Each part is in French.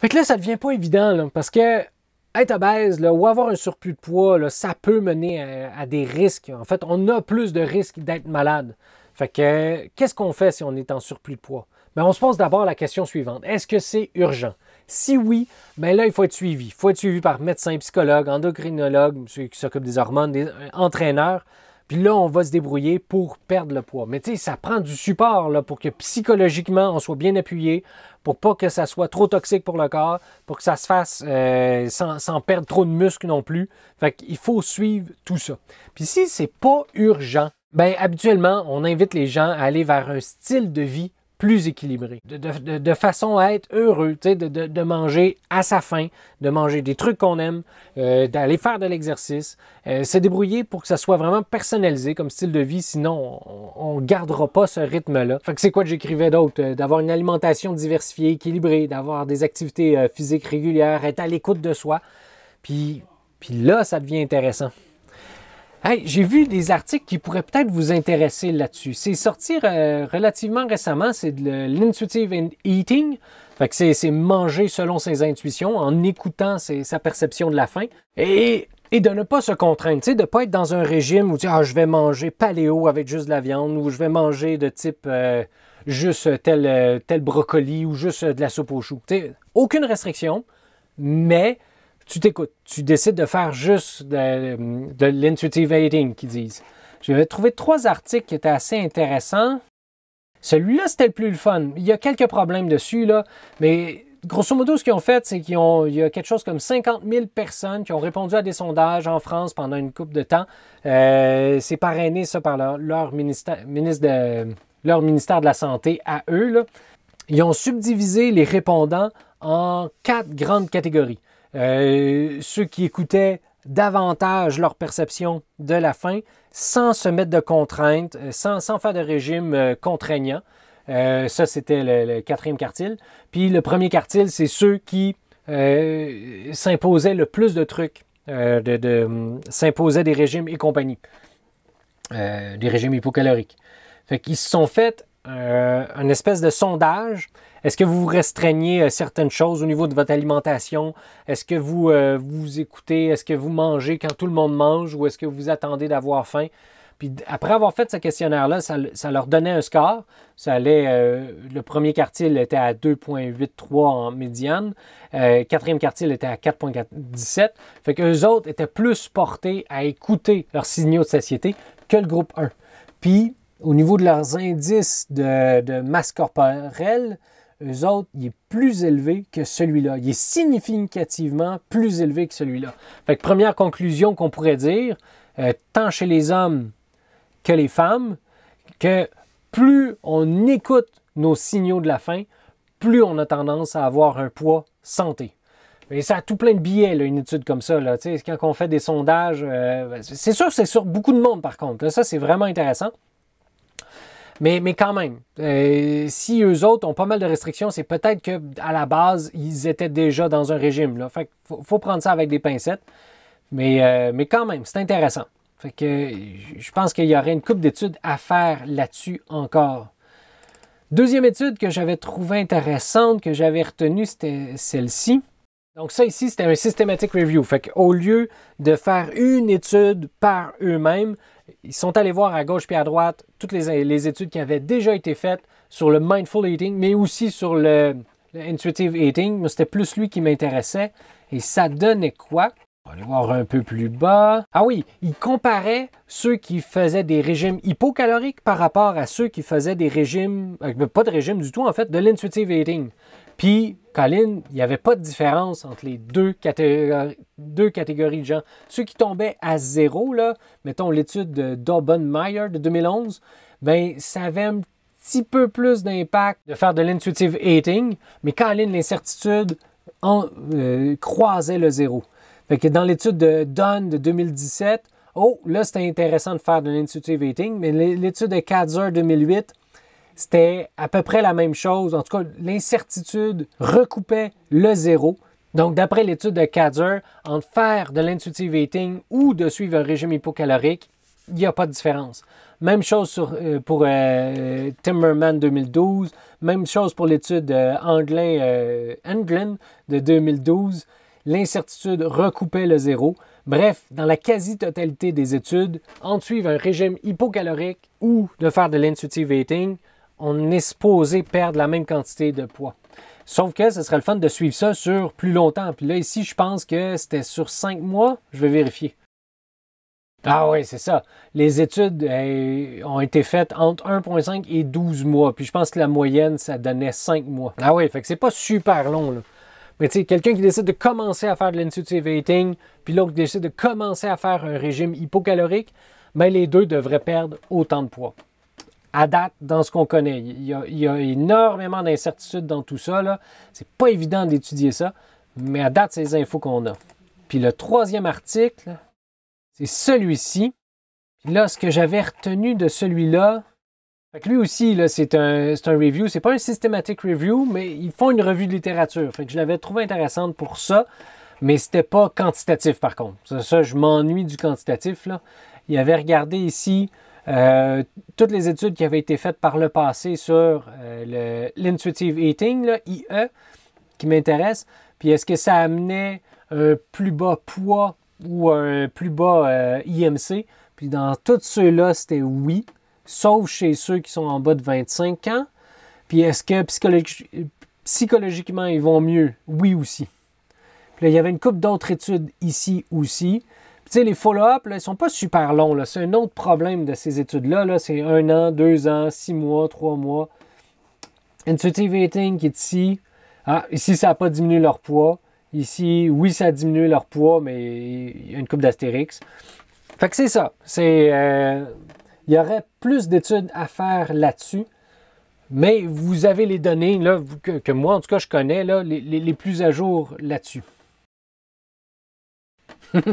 Fait que là, ça devient pas évident, là, parce que être obèse ou avoir un surplus de poids, ça peut mener à, des risques. En fait, on a plus de risques d'être malade. Fait que qu'est-ce qu'on fait si on est en surplus de poids? mais ben, on se pose d'abord la question suivante. Est-ce que c'est urgent? Si oui, ben là, il faut être suivi. Il faut être suivi par médecin, psychologue, endocrinologue, ceux qui s'occupe des hormones, des euh, entraîneurs. Puis là, on va se débrouiller pour perdre le poids. Mais tu sais, ça prend du support là, pour que psychologiquement, on soit bien appuyé, pour pas que ça soit trop toxique pour le corps, pour que ça se fasse euh, sans, sans, perdre trop de muscles non plus. Fait qu'il faut suivre tout ça. Puis si c'est pas urgent, ben habituellement, on invite les gens à aller vers un style de vie plus équilibré, de, façon à être heureux, de, de, manger à sa faim, de manger des trucs qu'on aime, euh, d'aller faire de l'exercice, euh, se débrouiller pour que ça soit vraiment personnalisé comme style de vie, sinon on ne gardera pas ce rythme-là. Fait que c'est quoi que j'écrivais d'autre? Euh, d'avoir une alimentation diversifiée, équilibrée, d'avoir des activités physiques régulières, être à l'écoute de soi. Puis, puis là, ça devient intéressant. Hey, j'ai vu des articles qui pourraient peut-être vous intéresser là-dessus. C'est sorti euh, relativement récemment, c'est de l'intuitive eating. Fait que c'est manger selon ses intuitions, en écoutant sa perception de la faim. Et de ne pas se contraindre, de ne pas être dans un régime où dire, ah, je vais manger paléo avec juste de la viande ou je vais manger de type euh, juste tel, euh, tel brocoli ou juste de la soupe aux choux. sais, aucune restriction, mais tu t'écoutes. Tu décides de faire juste de, l'intuitive eating, qu'ils disent. J'avais trouvé trois articles qui étaient assez intéressants. Celui-là, c'était le plus le fun. Il y a quelques problèmes dessus, là, mais grosso modo, ce qu'ils ont fait, c'est qu'il y a quelque chose comme 50 000 personnes qui ont répondu à des sondages en France pendant une coupe de temps. Euh, c'est parrainé, ça, par leur, ministère, de, leur ministère de la Santé à eux. Là. Ils ont subdivisé les répondants en quatre grandes catégories. Euh, ceux qui écoutaient davantage leur perception de la faim sans se mettre de contraintes, euh, sans, sans faire de régime euh, contraignant. ça, c'était le, quatrième quartile. Puis le premier quartile, c'est ceux qui s'imposaient le plus de trucs, de, hum, s'imposaient des régimes et compagnie, des régimes hypocaloriques. Fait qu'ils se sont fait un espèce de sondage est-ce que vous vous restreignez euh, certaines choses au niveau de votre alimentation? Est-ce que vous euh, vous écoutez? Est-ce que vous mangez quand tout le monde mange ou est-ce que vous attendez d'avoir faim? Puis après avoir fait ce questionnaire-là, ça, leur donnait un score. Ça allait, euh, le premier quartile était à 2,83 en médiane. Le quatrième quartile était à 4,17. Fait qu'eux autres étaient plus portés à écouter leurs signaux de satiété que le groupe 1. Puis, au niveau de leurs indices de masse corporelle, eux autres, il est plus élevé que celui-là. Il est significativement plus élevé que celui-là. Fait première conclusion qu'on pourrait dire, euh, tant chez les hommes que les femmes, que plus on écoute nos signaux de la faim, plus on a tendance à avoir un poids santé. Et ça a tout plein de billets, une étude comme ça. Là. Quand on fait des sondages, euh, ben, c'est sûr c'est sur beaucoup de monde par contre. ça, c'est vraiment intéressant. Mais, quand même, euh, si eux autres ont pas mal de restrictions, c'est peut-être qu'à la base, ils étaient déjà dans un régime. Fait qu'il faut, prendre ça avec des pincettes. Mais, euh, quand même, c'est intéressant. Fait que je pense qu'il y aurait une coupe d'études à faire là-dessus encore. Deuxième étude que j'avais trouvée intéressante, que j'avais retenue, c'était celle-ci. Donc ça ici, c'était un systematic review. Fait qu'au lieu de faire une étude par eux-mêmes, ils sont allés voir à gauche puis à droite toutes les, études qui avaient déjà été faites sur le mindful eating, mais aussi sur le, intuitive eating. Mais c'était plus lui qui m'intéressait. Et ça donnait quoi? On va aller voir un peu plus bas. Ah oui, il comparait ceux qui faisaient des régimes hypocaloriques par rapport à ceux qui faisaient des régimes, euh, pas de régime du tout en fait, de l'intuitive eating. Puis, Colin, il n'y avait pas de différence entre les deux catégories, de gens. Ceux qui tombaient à zéro, là, mettons l'étude de Dobbin Meyer de 2011, ben, ça avait un petit peu plus d'impact de faire de l'intuitive hating, mais Colin, l'incertitude euh, croisait le zéro. Fait que dans l'étude de Dunn de 2017, oh, là, c'était intéressant de faire de l'intuitive hating, mais l'étude de Kadzer 2008, c'était à peu près la même chose. En tout cas, l'incertitude recoupait le zéro. Donc, d'après l'étude de Kadzer, entre faire de l'intuitive eating ou de suivre un régime hypocalorique, il n'y a pas de différence. Même chose euh, pour euh, Timmerman 2012, même chose pour l'étude euh, Anglin Anglin, de 2012. L'incertitude recoupait le zéro. Bref, dans la quasi-totalité des études, en suivre un régime hypocalorique ou de faire de l'intuitive eating, on est supposé perdre la même quantité de poids. Sauf que ce serait le fun de suivre ça sur plus longtemps. Puis là, ici, je pense que c'était sur 5 mois. Je vais vérifier. Ah oui, c'est ça. Les études eh, ont été faites entre 1,5 et 12 mois. Puis je pense que la moyenne, ça donnait 5 mois. Ah oui, fait que c'est pas super long. Mais tu sais, quelqu'un qui décide de commencer à faire de l'intuitive eating, puis l'autre qui décide de commencer à faire un régime hypocalorique, mais ben les deux devraient perdre autant de poids à date dans ce qu'on connaît. Il y a, énormément d'incertitudes dans tout ça. C'est pas évident d'étudier ça, mais à date, c'est les infos qu'on a. Puis le troisième article, c'est celui-ci. Puis là, ce que j'avais retenu de celui-là, lui aussi, c'est un, review. review. C'est pas un systematic review, mais ils font une revue de littérature. je l'avais trouvé intéressante pour ça, mais c'était pas quantitatif par contre. Ça, je m'ennuie du quantitatif. Il avait regardé ici euh, toutes les études qui avaient été faites par le passé sur euh, l'intuitive eating, IE, qui m'intéresse, puis est-ce que ça amenait un plus bas poids ou un plus bas euh, IMC? Puis dans tous ceux-là, c'était oui, sauf chez ceux qui sont en bas de 25 ans. Puis est-ce que psychologiquement, ils vont mieux? Oui aussi. Puis il y avait une couple d'autres études ici aussi sais, les follow-up, ils sont pas super longs. C'est un autre problème de ces études-là. c'est un an, deux ans, six mois, trois mois. Intuitive Eating qui ici. Ah, ici, ça n'a pas diminué leur poids. Ici, oui, ça a diminué leur poids, mais il y a une coupe d'astérix. Fait que c'est ça. C'est, euh, il y aurait plus d'études à faire là-dessus. Mais vous avez les données là, que, moi, en tout cas, je connais les plus à jour là-dessus.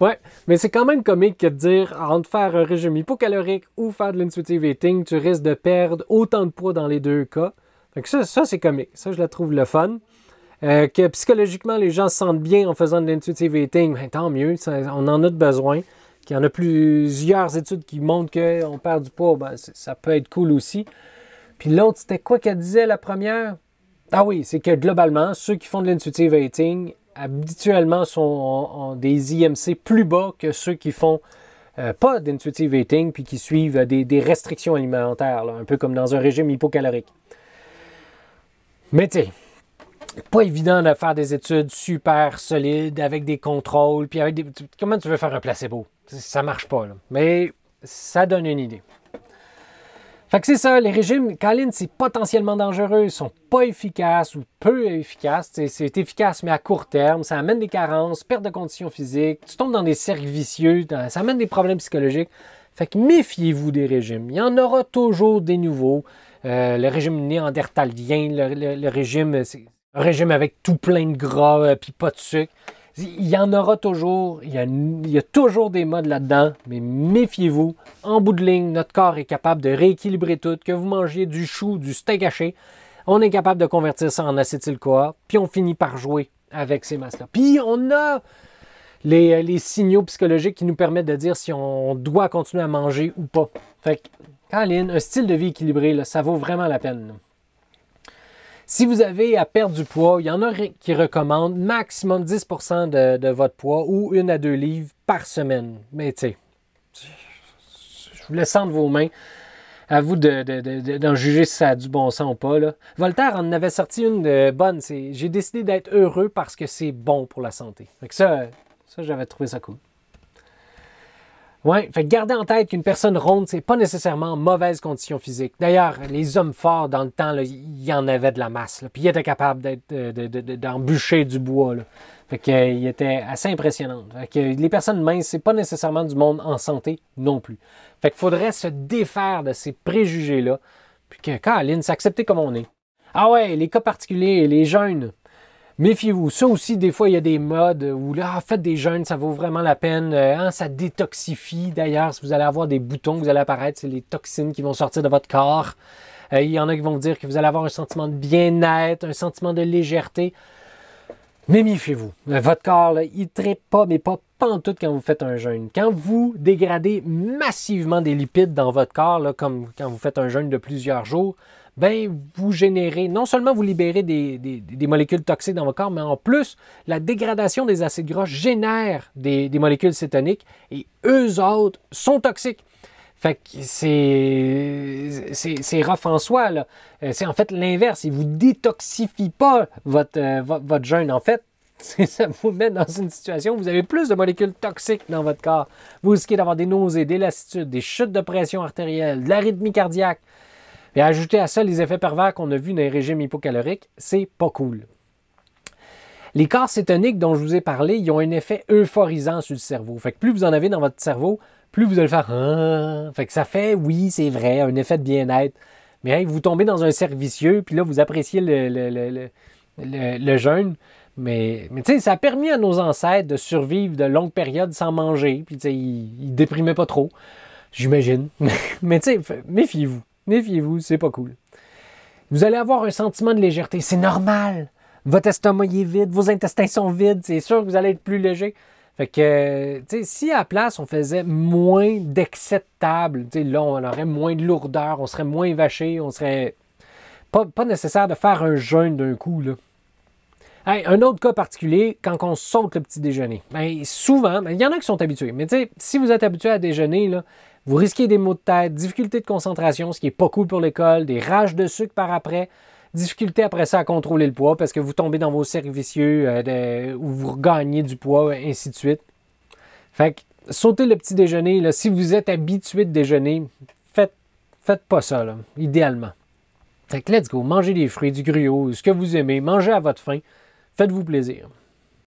ouais, mais c'est quand même comique que de dire entre faire un régime hypocalorique ou faire de l'intuitive eating, tu risques de perdre autant de poids dans les deux cas. Donc ça, ça c'est comique. Ça, je la trouve le fun. Euh, que psychologiquement, les gens se sentent bien en faisant de l'intuitive eating, ben, tant mieux, on en a besoin. Qu'il y en a plusieurs études qui montrent qu'on perd du poids, ben, ça peut être cool aussi. Puis l'autre, c'était quoi qu'elle disait la première? Ah oui, c'est que globalement, ceux qui font de l'intuitive eating habituellement sont en des IMC plus bas que ceux qui font euh, pas d'intuitive eating puis qui suivent euh, des, restrictions alimentaires, un peu comme dans un régime hypocalorique. Mais tu pas évident de faire des études super solides avec des contrôles puis avec des... Comment tu veux faire un placebo Ça marche pas Mais ça donne une idée. Fait que c'est ça, les régimes, Colin, c'est potentiellement dangereux, ils sont pas efficaces ou peu efficaces. C'est efficace, mais à court terme, ça amène des carences, perte de conditions physiques, tu tombes dans des cercles vicieux, ça amène des problèmes psychologiques. Fait que méfiez-vous des régimes. Il y en aura toujours des nouveaux. Euh, le régime néandertalien, le, régime, régime avec tout plein de gras, et euh, pas de sucre. Il y en aura toujours, il y a, il toujours des modes là-dedans, mais méfiez-vous. En bout de ligne, notre corps est capable de rééquilibrer tout, que vous mangiez du chou, du steak haché, on est capable de convertir ça en acétyl-CoA, puis on finit par jouer avec ces masses-là. Puis on a les, euh, signaux psychologiques qui nous permettent de dire si on doit continuer à manger ou pas. Fait que, un style de vie équilibré, ça vaut vraiment la peine. Si vous avez à perdre du poids, il y en a qui recommandent maximum 10 de, votre poids ou une à deux livres par semaine. Mais tu sais, je vous laisse entre vos mains. À vous d'en juger si ça a du bon sens ou pas. Voltaire en avait sorti une bonne. C'est J'ai décidé d'être heureux parce que c'est bon pour la santé. ça, ça j'avais trouvé ça cool. Ouais, fait garder en tête qu'une personne ronde, c'est pas nécessairement mauvaise condition physique. D'ailleurs, les hommes forts dans le temps, il y en avait de la masse, puis ils étaient capables d'embûcher du bois. Là. Fait qu'ils euh, étaient assez impressionnants. Fait que les personnes minces, c'est pas nécessairement du monde en santé non plus. Fait qu'il faudrait se défaire de ces préjugés-là, puis que, Caroline, s'accepter comme on est. Ah ouais, les cas particuliers, les jeunes. Méfiez-vous. Ça aussi, des fois, il y a des modes où là, ah, faites des jeûnes, ça vaut vraiment la peine. Euh, hein, ça détoxifie. D'ailleurs, si vous allez avoir des boutons, vous allez apparaître, c'est les toxines qui vont sortir de votre corps. Euh, il y en a qui vont vous dire que vous allez avoir un sentiment de bien-être, un sentiment de légèreté. Mais méfiez-vous. Euh, votre corps, il ne traite pas, mais pas tout, quand vous faites un jeûne. Quand vous dégradez massivement des lipides dans votre corps, comme quand vous faites un jeûne de plusieurs jours, ben, vous générez, non seulement vous libérez des, des, molécules toxiques dans votre corps, mais en plus, la dégradation des acides gras génère des, des molécules cétoniques et eux autres sont toxiques. Fait que c'est rough en soi. Euh, c'est en fait l'inverse. Ils ne vous détoxifie pas votre, euh, votre jeûne. En fait, ça vous met dans une situation où vous avez plus de molécules toxiques dans votre corps. Vous risquez d'avoir des nausées, des lassitudes, des chutes de pression artérielle, de l'arythmie cardiaque. Et ajouter à ça les effets pervers qu'on a vus dans les régimes hypocaloriques, c'est pas cool. Les corps cétoniques dont je vous ai parlé, ils ont un effet euphorisant sur le cerveau. Fait que plus vous en avez dans votre cerveau, plus vous allez faire hein? fait que ça fait oui, c'est vrai, un effet de bien-être. Mais vous tombez dans un servicieux puis là vous appréciez le, jeûne. Mais, tu sais, ça a permis à nos ancêtres de survivre de longues périodes sans manger, puis tu sais, ils, ne déprimaient pas trop, j'imagine. mais tu sais, méfiez-vous néfiez vous c'est pas cool. Vous allez avoir un sentiment de légèreté, c'est normal. Votre estomac est vide, vos intestins sont vides, c'est sûr que vous allez être plus léger. Fait que, tu sais, si à la place, on faisait moins d'excès de table, là, on aurait moins de lourdeur, on serait moins vaché, on serait. Pas, nécessaire de faire un jeûne d'un coup, là. un autre cas particulier, quand on saute le petit déjeuner. Ben, souvent, ben, il y en a qui sont habitués, mais si vous êtes habitué à déjeuner, là, vous risquez des maux de tête, difficulté de concentration, ce qui n'est pas cool pour l'école, des rages de sucre par après, difficulté après ça à contrôler le poids parce que vous tombez dans vos cercles vicieux euh, vous regagnez du poids, ainsi de suite. Fait que, sautez le petit déjeuner. si vous êtes habitué de déjeuner, faites, faites pas ça, idéalement. Fait que let's go, mangez des fruits, du gruau, ce que vous aimez, mangez à votre faim, faites-vous plaisir.